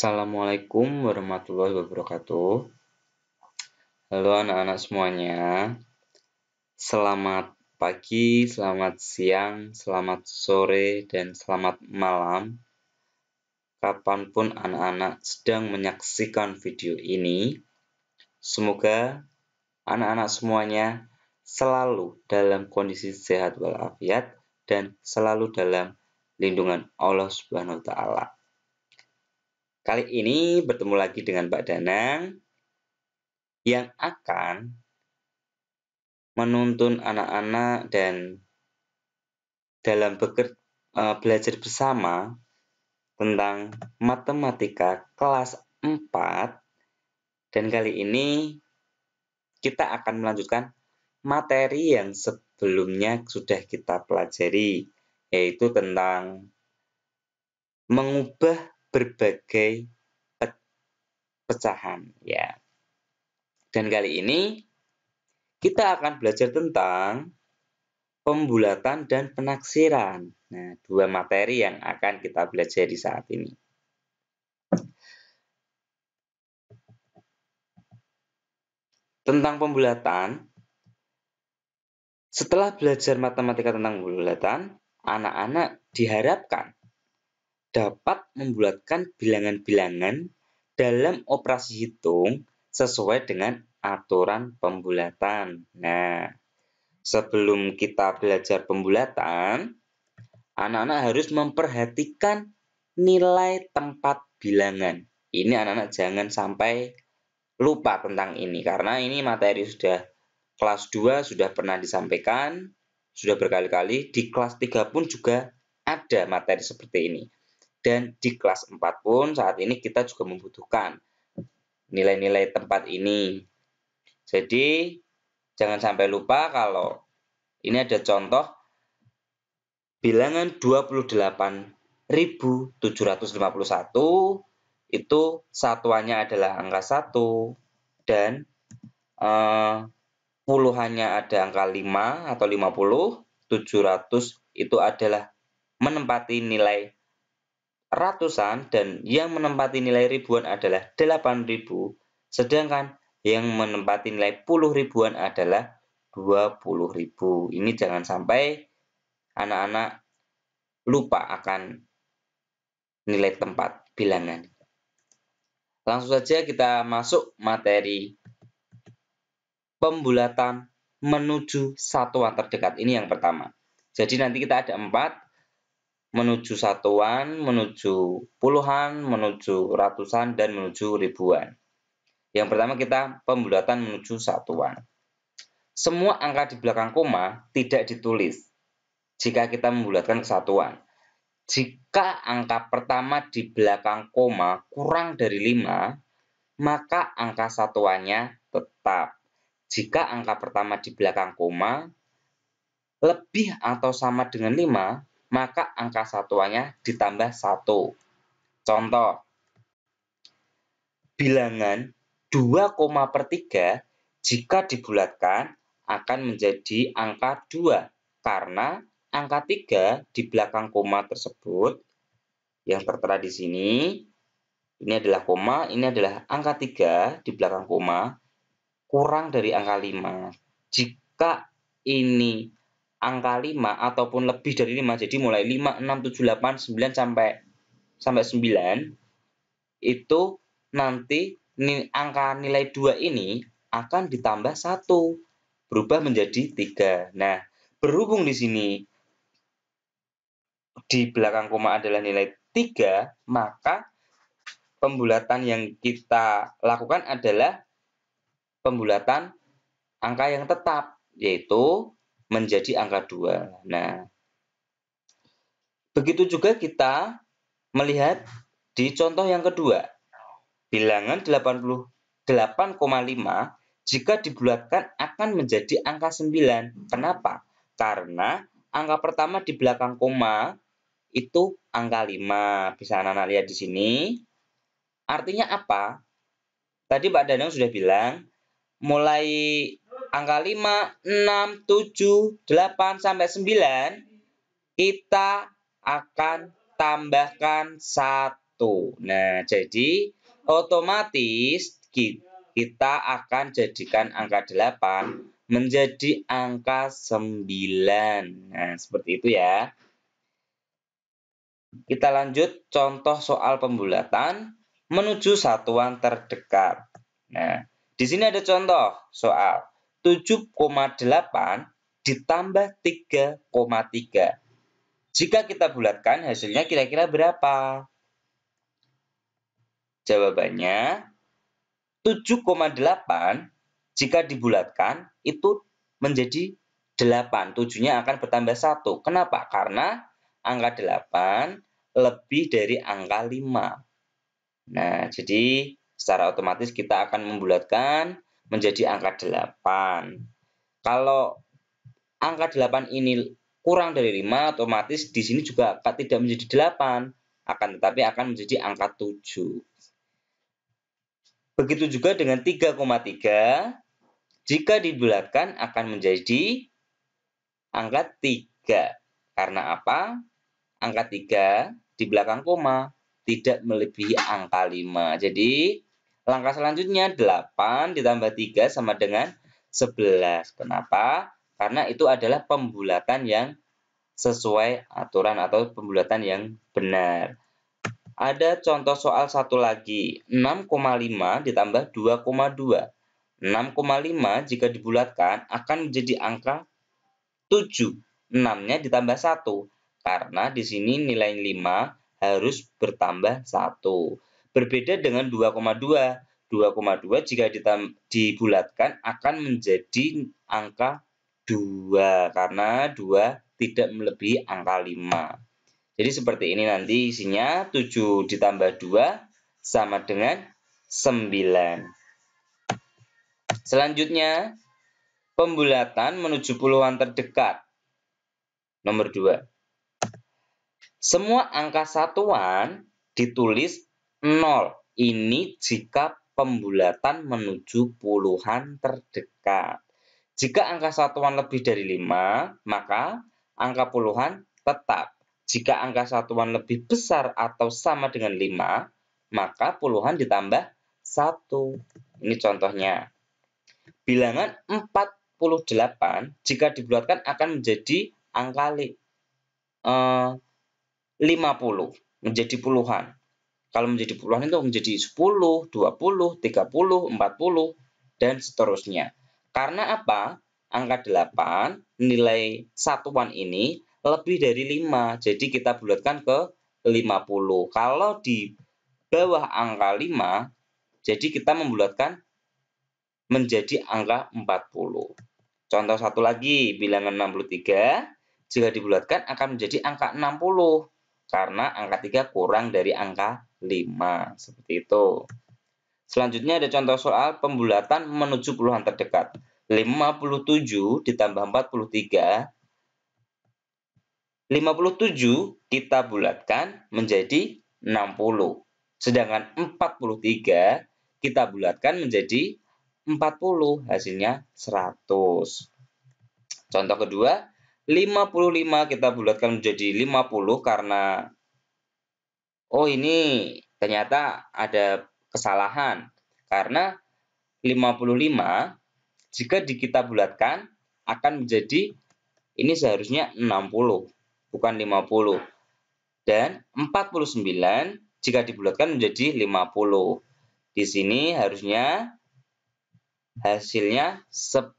Assalamualaikum warahmatullahi wabarakatuh. Halo anak-anak semuanya. Selamat pagi, selamat siang, selamat sore, dan selamat malam. Kapanpun anak-anak sedang menyaksikan video ini, semoga anak-anak semuanya selalu dalam kondisi sehat walafiat dan selalu dalam lindungan Allah Subhanahu wa taala. Kali ini bertemu lagi dengan Mbak Danang yang akan menuntun anak-anak dan dalam beker, eh, belajar bersama tentang matematika kelas 4 dan kali ini kita akan melanjutkan materi yang sebelumnya sudah kita pelajari yaitu tentang mengubah berbagai pecahan ya. Dan kali ini kita akan belajar tentang pembulatan dan penaksiran. Nah, dua materi yang akan kita belajar di saat ini. Tentang pembulatan, setelah belajar matematika tentang pembulatan, anak-anak diharapkan dapat membulatkan bilangan-bilangan dalam operasi hitung sesuai dengan aturan pembulatan. Nah, sebelum kita belajar pembulatan, anak-anak harus memperhatikan nilai tempat bilangan. Ini anak-anak jangan sampai lupa tentang ini karena ini materi sudah kelas 2 sudah pernah disampaikan, sudah berkali-kali di kelas 3 pun juga ada materi seperti ini. Dan di kelas 4 pun saat ini kita juga membutuhkan nilai-nilai tempat ini. Jadi jangan sampai lupa kalau ini ada contoh bilangan 28.751 itu satuannya adalah angka 1 dan eh, puluhannya ada angka 5 atau 50, 700 itu adalah menempati nilai ratusan dan yang menempati nilai ribuan adalah 8000, sedangkan yang menempati nilai puluh ribuan adalah 20.000. Ini jangan sampai anak-anak lupa akan nilai tempat bilangan. Langsung saja kita masuk materi pembulatan menuju satuan terdekat. Ini yang pertama. Jadi nanti kita ada empat, menuju satuan, menuju puluhan, menuju ratusan, dan menuju ribuan. Yang pertama kita pembulatan menuju satuan. Semua angka di belakang koma tidak ditulis jika kita membulatkan kesatuan. Jika angka pertama di belakang koma kurang dari 5, maka angka satuannya tetap. Jika angka pertama di belakang koma lebih atau sama dengan 5, maka angka satuannya ditambah satu. Contoh, bilangan 2, per 3 jika dibulatkan akan menjadi angka 2 karena angka 3 di belakang koma tersebut yang tertera di sini ini adalah koma, ini adalah angka 3 di belakang koma kurang dari angka 5. Jika ini angka 5 ataupun lebih dari 5. Jadi mulai 5, 6, 7, 8, 9 sampai sampai 9 itu nanti angka nilai 2 ini akan ditambah 1 berubah menjadi 3. Nah, berhubung di sini di belakang koma adalah nilai 3, maka pembulatan yang kita lakukan adalah pembulatan angka yang tetap, yaitu menjadi angka 2. Nah, begitu juga kita melihat di contoh yang kedua. Bilangan 88,5 jika dibulatkan akan menjadi angka 9. Kenapa? Karena angka pertama di belakang koma itu angka 5. Bisa anak-anak lihat di sini. Artinya apa? Tadi Pak Danang sudah bilang, mulai angka 5, 6, 7, 8 sampai 9 kita akan tambahkan 1. Nah, jadi otomatis kita akan jadikan angka 8 menjadi angka 9. Nah, seperti itu ya. Kita lanjut contoh soal pembulatan menuju satuan terdekat. Nah, di sini ada contoh soal. 7,8 ditambah 3,3. Jika kita bulatkan hasilnya kira-kira berapa? Jawabannya 7,8 jika dibulatkan itu menjadi 8. 7-nya akan bertambah 1. Kenapa? Karena angka 8 lebih dari angka 5. Nah, jadi secara otomatis kita akan membulatkan menjadi angka 8. Kalau angka 8 ini kurang dari 5, otomatis di sini juga tidak menjadi 8, akan tetapi akan menjadi angka 7. Begitu juga dengan 3,3, jika dibulatkan akan menjadi angka 3. Karena apa? Angka 3 di belakang koma tidak melebihi angka 5. Jadi Langkah selanjutnya 8 ditambah 3 sama dengan 11. Kenapa? Karena itu adalah pembulatan yang sesuai aturan atau pembulatan yang benar. Ada contoh soal satu lagi, 6,5 ditambah 2,2. 6,5 jika dibulatkan akan menjadi angka 7. 6-nya ditambah 1 karena di sini nilai 5 harus bertambah 1. Berbeda dengan 2,2. 2,2 jika dibulatkan akan menjadi angka 2 karena 2 tidak melebihi angka 5. Jadi seperti ini nanti isinya 7 ditambah 2 sama dengan 9. Selanjutnya, pembulatan menuju puluhan terdekat. Nomor 2. Semua angka satuan ditulis 0 ini jika pembulatan menuju puluhan terdekat. Jika angka satuan lebih dari 5, maka angka puluhan tetap. Jika angka satuan lebih besar atau sama dengan 5, maka puluhan ditambah 1. Ini contohnya. Bilangan 48 jika dibulatkan akan menjadi angka 50, eh, menjadi puluhan. Kalau menjadi puluhan itu menjadi 10, 20, 30, 40, dan seterusnya. Karena apa? Angka 8, nilai satuan ini lebih dari 5. Jadi kita bulatkan ke 50. Kalau di bawah angka 5, jadi kita membulatkan menjadi angka 40. Contoh satu lagi, bilangan 63, jika dibulatkan akan menjadi angka 60 karena angka 3 kurang dari angka 5. Seperti itu. Selanjutnya ada contoh soal pembulatan menuju puluhan terdekat. 57 ditambah 43. 57 kita bulatkan menjadi 60. Sedangkan 43 kita bulatkan menjadi 40. Hasilnya 100. Contoh kedua, 55 kita bulatkan menjadi 50 karena oh ini ternyata ada kesalahan karena 55 jika di kita bulatkan akan menjadi ini seharusnya 60 bukan 50 dan 49 jika dibulatkan menjadi 50 di sini harusnya hasilnya 10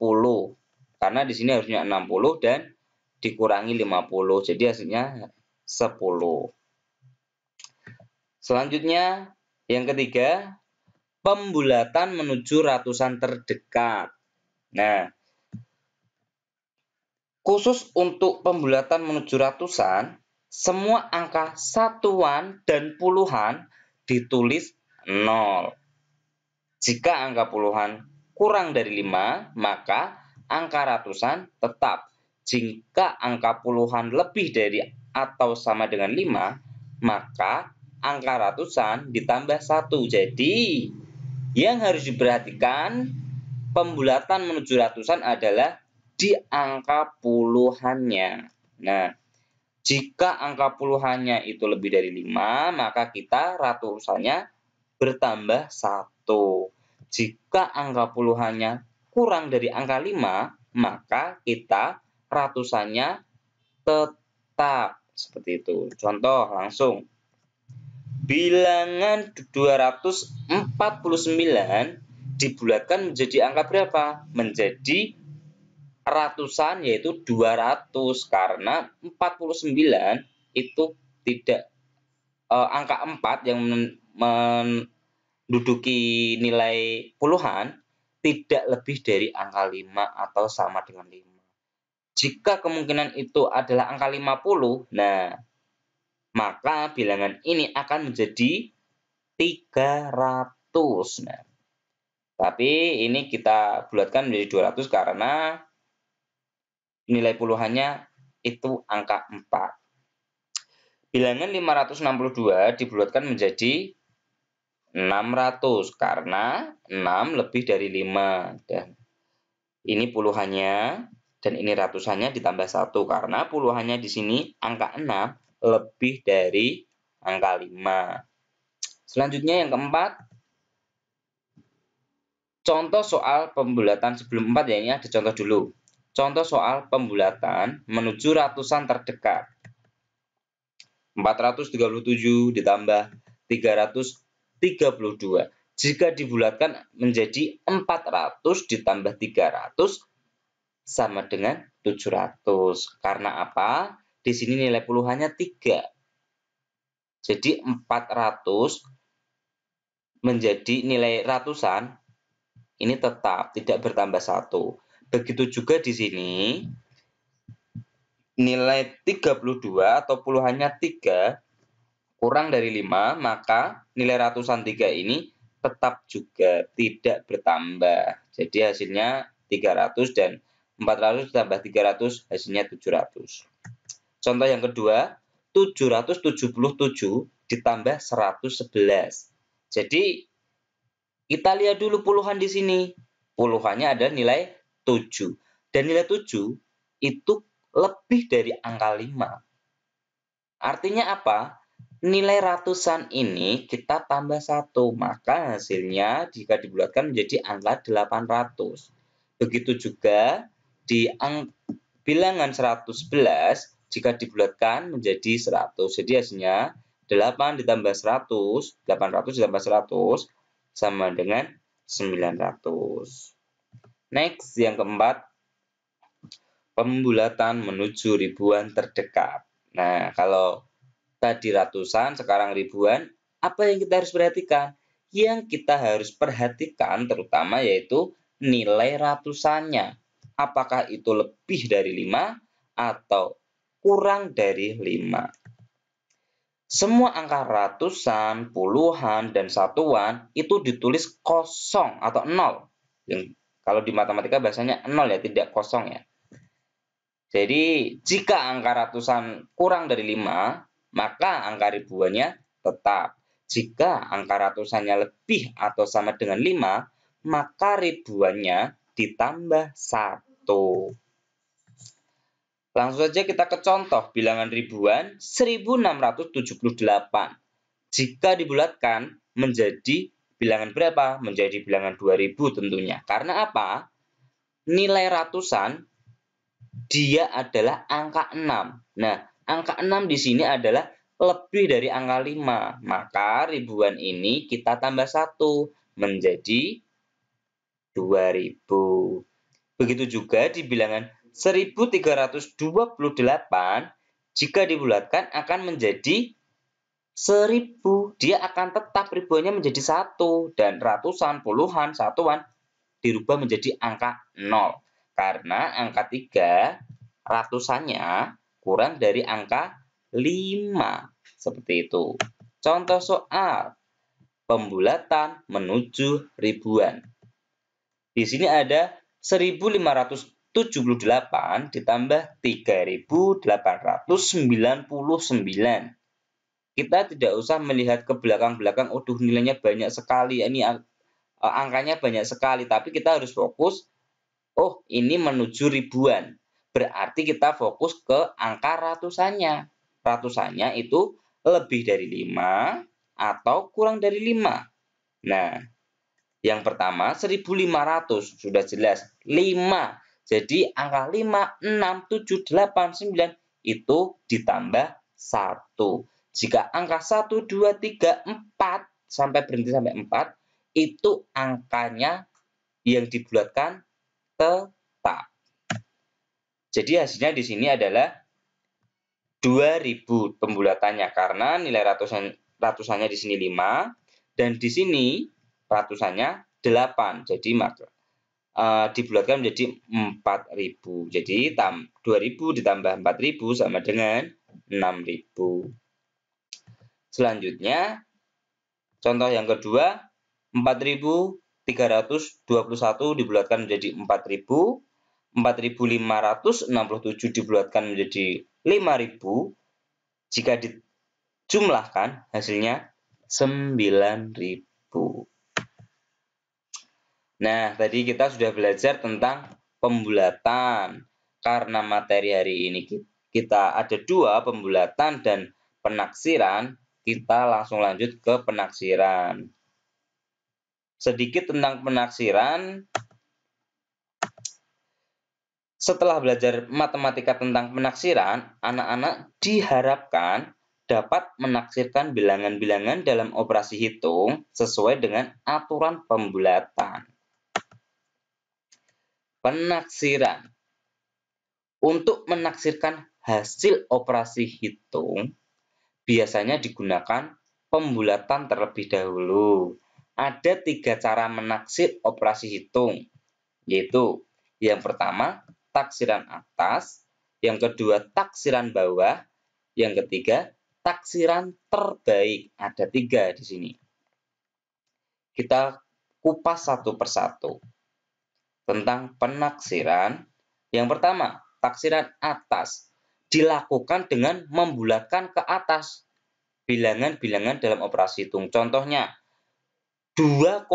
karena di sini harusnya 60 dan dikurangi 50. Jadi hasilnya 10. Selanjutnya, yang ketiga, pembulatan menuju ratusan terdekat. Nah, khusus untuk pembulatan menuju ratusan, semua angka satuan dan puluhan ditulis 0. Jika angka puluhan kurang dari 5, maka angka ratusan tetap jika angka puluhan lebih dari atau sama dengan 5, maka angka ratusan ditambah satu. Jadi, yang harus diperhatikan pembulatan menuju ratusan adalah di angka puluhannya. Nah, jika angka puluhannya itu lebih dari 5, maka kita ratusannya bertambah satu. Jika angka puluhannya kurang dari angka 5, maka kita ratusannya tetap seperti itu. Contoh langsung. Bilangan 249 dibulatkan menjadi angka berapa? Menjadi ratusan yaitu 200 karena 49 itu tidak eh, angka 4 yang men, menduduki nilai puluhan tidak lebih dari angka 5 atau sama dengan 5. Jika kemungkinan itu adalah angka 50, nah maka bilangan ini akan menjadi 300. Nah, tapi ini kita bulatkan menjadi 200 karena nilai puluhannya itu angka 4. Bilangan 562 dibulatkan menjadi 600 karena 6 lebih dari 5 dan ini puluhannya dan ini ratusannya ditambah satu karena puluhannya di sini angka 6 lebih dari angka 5. Selanjutnya yang keempat, contoh soal pembulatan sebelum 4 ya ini ada contoh dulu. Contoh soal pembulatan menuju ratusan terdekat. 437 ditambah 332. Jika dibulatkan menjadi 400 ditambah 300 sama dengan 700. Karena apa? Di sini nilai puluhannya 3. Jadi 400 menjadi nilai ratusan ini tetap tidak bertambah satu. Begitu juga di sini nilai 32 atau puluhannya 3 kurang dari 5, maka nilai ratusan 3 ini tetap juga tidak bertambah. Jadi hasilnya 300 dan 400 ditambah 300 hasilnya 700. Contoh yang kedua, 777 ditambah 111. Jadi kita lihat dulu puluhan di sini. Puluhannya ada nilai 7. Dan nilai 7 itu lebih dari angka 5. Artinya apa? Nilai ratusan ini kita tambah satu maka hasilnya jika dibulatkan menjadi angka 800. Begitu juga di ang, bilangan 111 jika dibulatkan menjadi 100. Jadi hasilnya 8 ditambah 100, 800 ditambah 100 sama dengan 900. Next, yang keempat, pembulatan menuju ribuan terdekat. Nah, kalau tadi ratusan, sekarang ribuan, apa yang kita harus perhatikan? Yang kita harus perhatikan terutama yaitu nilai ratusannya apakah itu lebih dari 5 atau kurang dari 5. Semua angka ratusan, puluhan, dan satuan itu ditulis kosong atau nol. Yang kalau di matematika bahasanya nol ya, tidak kosong ya. Jadi jika angka ratusan kurang dari 5, maka angka ribuannya tetap. Jika angka ratusannya lebih atau sama dengan 5, maka ribuannya ditambah satu satu. Langsung saja kita ke contoh bilangan ribuan 1678. Jika dibulatkan menjadi bilangan berapa? Menjadi bilangan 2000 tentunya. Karena apa? Nilai ratusan dia adalah angka 6. Nah, angka 6 di sini adalah lebih dari angka 5. Maka ribuan ini kita tambah satu menjadi 2000. Begitu juga di bilangan 1328 jika dibulatkan akan menjadi 1000. Dia akan tetap ribuannya menjadi satu dan ratusan, puluhan, satuan dirubah menjadi angka 0. Karena angka 3 ratusannya kurang dari angka 5. Seperti itu. Contoh soal pembulatan menuju ribuan. Di sini ada 1578 ditambah 3899 kita tidak usah melihat ke belakang-belakang, oh nilainya banyak sekali, ini eh, angkanya banyak sekali, tapi kita harus fokus, oh ini menuju ribuan. Berarti kita fokus ke angka ratusannya. Ratusannya itu lebih dari 5 atau kurang dari 5. Nah, yang pertama 1500 sudah jelas 5. Jadi angka 5, 6, 7, 8, 9 itu ditambah 1. Jika angka 1, 2, 3, 4 sampai berhenti sampai 4 itu angkanya yang dibulatkan tetap. Jadi hasilnya di sini adalah 2000 pembulatannya karena nilai ratusan ratusannya di sini 5 dan di sini ratusannya 8. Jadi maka uh, eh, dibulatkan menjadi 4000. Jadi tam 2000 ditambah 4000 sama dengan 6000. Selanjutnya contoh yang kedua 4321 dibulatkan menjadi 4000, 4567 dibulatkan menjadi 5000. Jika dijumlahkan hasilnya 9000. Nah, tadi kita sudah belajar tentang pembulatan. Karena materi hari ini kita ada dua, pembulatan dan penaksiran, kita langsung lanjut ke penaksiran. Sedikit tentang penaksiran. Setelah belajar matematika tentang penaksiran, anak-anak diharapkan dapat menaksirkan bilangan-bilangan dalam operasi hitung sesuai dengan aturan pembulatan. Penaksiran. Untuk menaksirkan hasil operasi hitung, biasanya digunakan pembulatan terlebih dahulu. Ada tiga cara menaksir operasi hitung, yaitu yang pertama taksiran atas, yang kedua taksiran bawah, yang ketiga taksiran terbaik. Ada tiga di sini. Kita kupas satu persatu tentang penaksiran. Yang pertama, taksiran atas dilakukan dengan membulatkan ke atas bilangan-bilangan dalam operasi hitung. Contohnya, 2,2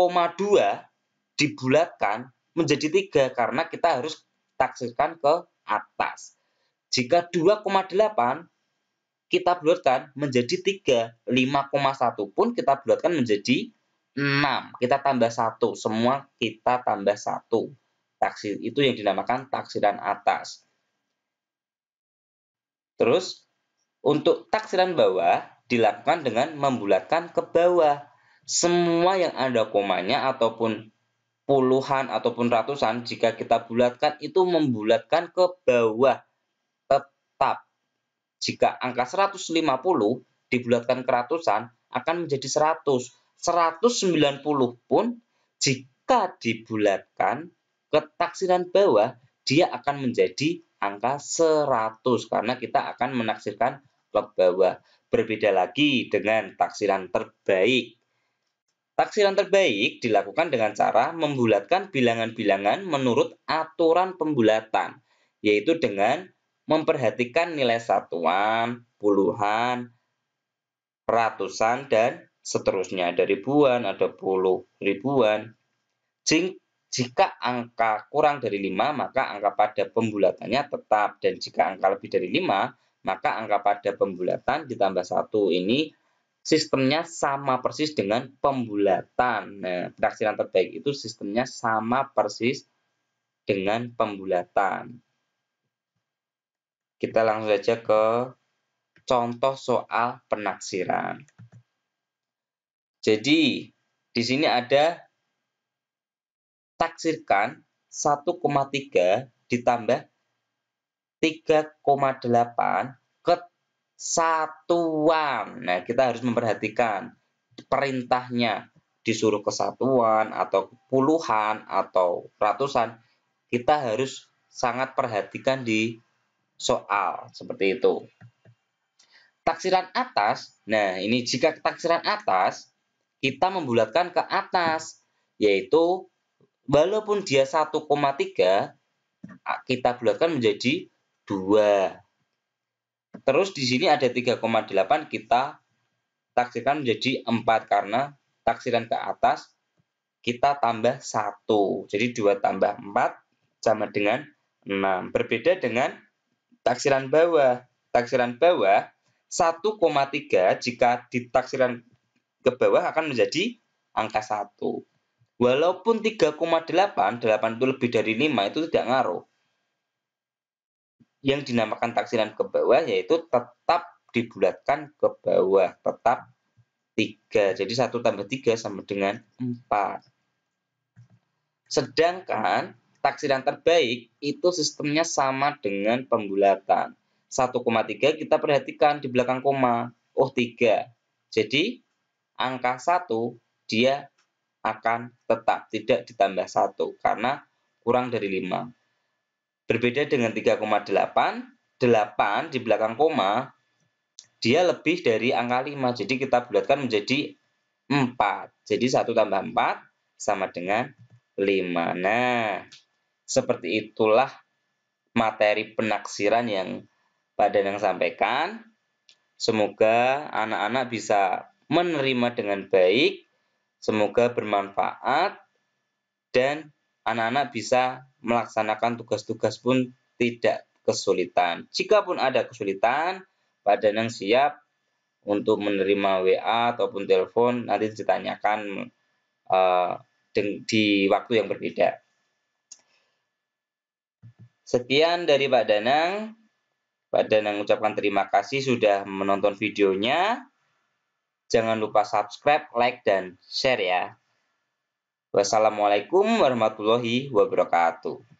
dibulatkan menjadi 3 karena kita harus taksirkan ke atas. Jika 2,8 kita bulatkan menjadi 3, 5,1 pun kita bulatkan menjadi 6. Kita tambah 1, semua kita tambah 1. Taksir itu yang dinamakan taksiran atas. Terus untuk taksiran bawah dilakukan dengan membulatkan ke bawah. Semua yang ada komanya ataupun puluhan ataupun ratusan jika kita bulatkan itu membulatkan ke bawah. Tetap jika angka 150 dibulatkan ke ratusan akan menjadi 100. 190 pun jika dibulatkan Taksiran bawah dia akan menjadi angka 100 karena kita akan menaksirkan ke bawah. Berbeda lagi dengan taksiran terbaik. Taksiran terbaik dilakukan dengan cara membulatkan bilangan-bilangan menurut aturan pembulatan, yaitu dengan memperhatikan nilai satuan, puluhan, ratusan, dan seterusnya. Ada ribuan, ada puluh ribuan. Jing, jika angka kurang dari 5, maka angka pada pembulatannya tetap. Dan jika angka lebih dari 5, maka angka pada pembulatan ditambah 1. Ini sistemnya sama persis dengan pembulatan. Nah, penaksiran terbaik itu sistemnya sama persis dengan pembulatan. Kita langsung saja ke contoh soal penaksiran. Jadi, di sini ada taksirkan 1,3 ditambah 3,8 ke satuan. Nah, kita harus memperhatikan perintahnya disuruh kesatuan atau puluhan atau ratusan, kita harus sangat perhatikan di soal seperti itu. Taksiran atas, nah ini jika taksiran atas, kita membulatkan ke atas, yaitu walaupun dia 1,3 kita bulatkan menjadi 2. Terus di sini ada 3,8 kita taksirkan menjadi 4 karena taksiran ke atas kita tambah 1. Jadi 2 tambah 4 sama dengan 6. Berbeda dengan taksiran bawah. Taksiran bawah 1,3 jika ditaksiran ke bawah akan menjadi angka 1. Walaupun 3,8, 8 itu lebih dari 5 itu tidak ngaruh. Yang dinamakan taksiran ke bawah yaitu tetap dibulatkan ke bawah, tetap 3. Jadi 1 tambah 3 sama dengan 4. Sedangkan taksiran terbaik itu sistemnya sama dengan pembulatan. 1,3 kita perhatikan di belakang koma. Oh, 3. Jadi angka 1 dia akan tetap tidak ditambah satu karena kurang dari 5. Berbeda dengan 3,8, 8 di belakang koma dia lebih dari angka 5. Jadi kita bulatkan menjadi 4. Jadi 1 tambah 4 sama dengan 5. Nah, seperti itulah materi penaksiran yang Pak Danang sampaikan. Semoga anak-anak bisa menerima dengan baik Semoga bermanfaat dan anak-anak bisa melaksanakan tugas-tugas pun tidak kesulitan. Jika pun ada kesulitan, pada yang siap untuk menerima WA ataupun telepon nanti ditanyakan uh, di waktu yang berbeda. Sekian dari Pak Danang. Pak Danang ucapkan terima kasih sudah menonton videonya. Jangan lupa subscribe, like, dan share ya. Wassalamualaikum warahmatullahi wabarakatuh.